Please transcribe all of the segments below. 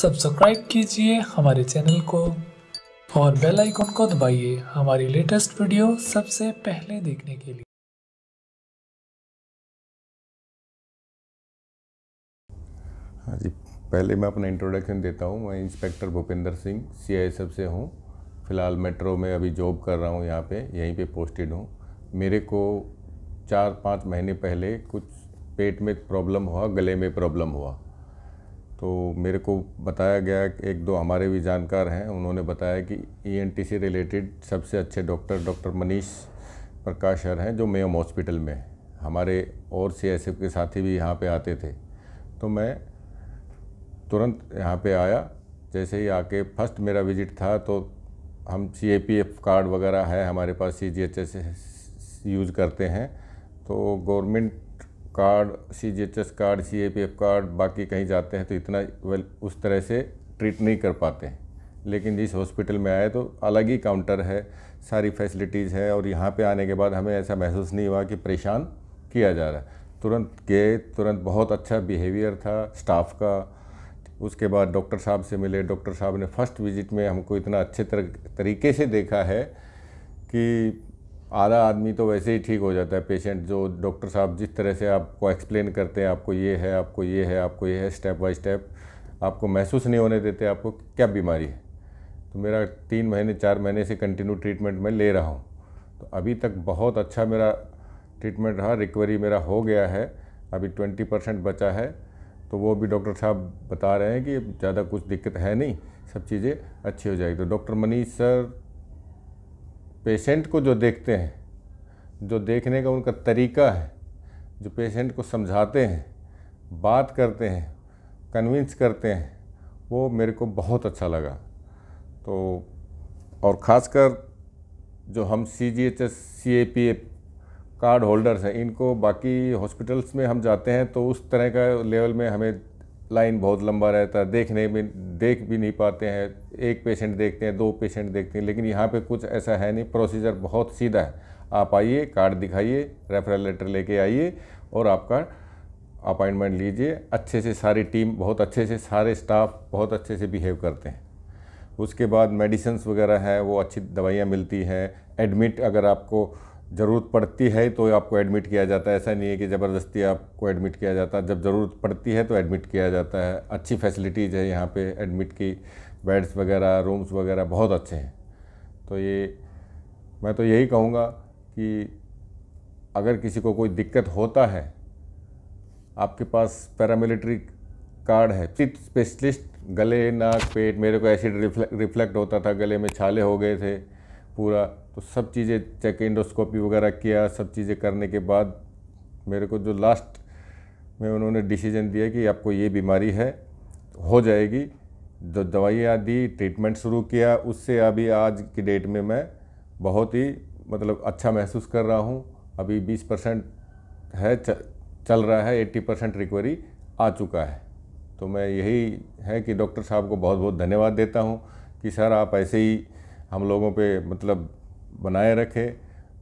subscribe कीजिए हमारे channel को और बेल आइकॉन को दबाइए हमारी लेटेस्ट वीडियो सबसे पहले देखने के लिए हाँ जी पहले मैं अपना इंट्रोडक्शन देता हूँ मैं inspector Bhupendra Singh C I से हूँ फ़िलहाल मेट्रो में अभी जॉब कर रहा हूँ यहाँ पे यहीं पे पोस्टेड हूँ मेरे को चार पाँच महीने पहले कुछ पेट में प्रॉब्लम हुआ गले में प्रॉब्लम हुआ तो मेरे को बताया गया एक दो हमारे भी जानकार हैं उन्होंने बताया कि ई से रिलेटेड सबसे अच्छे doctor doctor Manish Prakash sir हैं जो मेयम हॉस्पिटल में हमारे और सी एस के साथी भी यहाँ पे आते थे तो मैं तुरंत यहाँ पे आया जैसे ही आके फर्स्ट मेरा विजिट था तो हम C A P F card वगैरह है हमारे पास C G H S use करते हैं तो government card C G H S card C A P F card बाकी कहीं जाते हैं तो इतना वेल उस तरह से ट्रीट नहीं कर पाते हैं लेकिन जिस हॉस्पिटल में आए तो अलग ही काउंटर है सारी फैसिलिटीज़ है और यहाँ पे आने के बाद हमें ऐसा महसूस नहीं हुआ कि परेशान किया जा रहा है तुरंत गए तुरंत बहुत अच्छा बिहेवियर था स्टाफ का उसके बाद डॉक्टर साहब से मिले डॉक्टर साहब ने फर्स्ट विज़िट में हमको इतना अच्छे तर, तरीके से देखा है कि आधा आदमी तो वैसे ही ठीक हो जाता है पेशेंट जो डॉक्टर साहब जिस तरह से आपको एक्सप्लेन करते हैं आपको ये है आपको ये है आपको ये है स्टेप बाय स्टेप आपको महसूस नहीं होने देते आपको क्या बीमारी है तो मेरा तीन महीने चार महीने से कंटिन्यू ट्रीटमेंट मैं ले रहा हूँ तो अभी तक बहुत अच्छा मेरा ट्रीटमेंट रहा रिकवरी मेरा हो गया है अभी ट्वेंटी परसेंट बचा है तो वो भी डॉक्टर साहब बता रहे हैं कि ज़्यादा कुछ दिक्कत है नहीं सब चीज़ें अच्छी हो जाएगी तो डॉक्टर मनीष सर पेशेंट को जो देखते हैं जो देखने का उनका तरीका है जो पेशेंट को समझाते हैं बात करते हैं कन्विंस करते हैं वो मेरे को बहुत अच्छा लगा तो और ख़ासकर जो हम C G H S C A P A card holders हैं इनको बाकी हॉस्पिटल्स में हम जाते हैं तो उस तरह का लेवल में हमें लाइन बहुत लंबा रहता है देखने में देख भी नहीं पाते हैं एक पेशेंट देखते हैं दो पेशेंट देखते हैं लेकिन यहाँ पे कुछ ऐसा है नहीं प्रोसीजर बहुत सीधा है आप आइए कार्ड दिखाइए रेफरल लेटर लेके आइए और आपका अपॉइंटमेंट लीजिए अच्छे से सारी टीम बहुत अच्छे से सारे स्टाफ बहुत अच्छे से बिहेव करते हैं उसके बाद मेडिसन्स वगैरह है वो अच्छी दवाइयाँ मिलती हैं एडमिट अगर आपको ज़रूरत पड़ती है तो आपको एडमिट किया जाता है ऐसा नहीं है कि ज़बरदस्ती आपको एडमिट किया जाता है जब ज़रूरत पड़ती है तो एडमिट किया जाता है अच्छी फैसिलिटीज़ है यहाँ पे एडमिट की बेड्स वगैरह रूम्स वगैरह बहुत अच्छे हैं तो ये मैं तो यही कहूँगा कि अगर किसी को कोई दिक्कत होता है आपके पास पैरामिलिट्री कार्ड है स्पेशलिस्ट गले नाक पेट मेरे को एसिड रिफ्लेक्ट होता था गले में छाले हो गए थे पूरा तो सब चीज़ें चेक इंडोस्कोपी वगैरह किया सब चीज़ें करने के बाद मेरे को जो लास्ट में उन्होंने डिसीजन दिया कि आपको ये बीमारी है हो जाएगी जो दवाइयाँ दी ट्रीटमेंट शुरू किया उससे अभी आज की डेट में मैं बहुत ही मतलब अच्छा महसूस कर रहा हूँ अभी 20 परसेंट है चल रहा है 80 परसेंट रिकवरी आ चुका है तो मैं यही है कि डॉक्टर साहब को बहुत बहुत धन्यवाद देता हूँ कि सर आप ऐसे ही हम लोगों पे मतलब बनाए रखे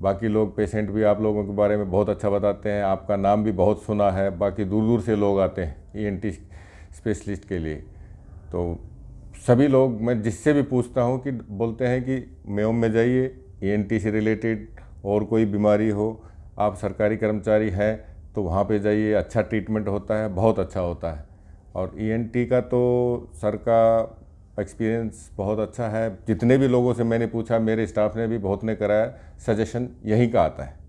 बाकी लोग पेशेंट भी आप लोगों के बारे में बहुत अच्छा बताते हैं आपका नाम भी बहुत सुना है बाकी दूर दूर से लोग आते हैं टी e स्पेशलिस्ट के लिए तो सभी लोग मैं जिससे भी पूछता हूँ कि बोलते हैं कि मेम में जाइए टी e से रिलेटेड और कोई बीमारी हो आप सरकारी कर्मचारी हैं तो वहाँ पे जाइए अच्छा ट्रीटमेंट होता है बहुत अच्छा होता है और टी e का तो सर का एक्सपीरियंस बहुत अच्छा है जितने भी लोगों से मैंने पूछा मेरे स्टाफ ने भी बहुत ने कराया सजेशन यहीं का आता है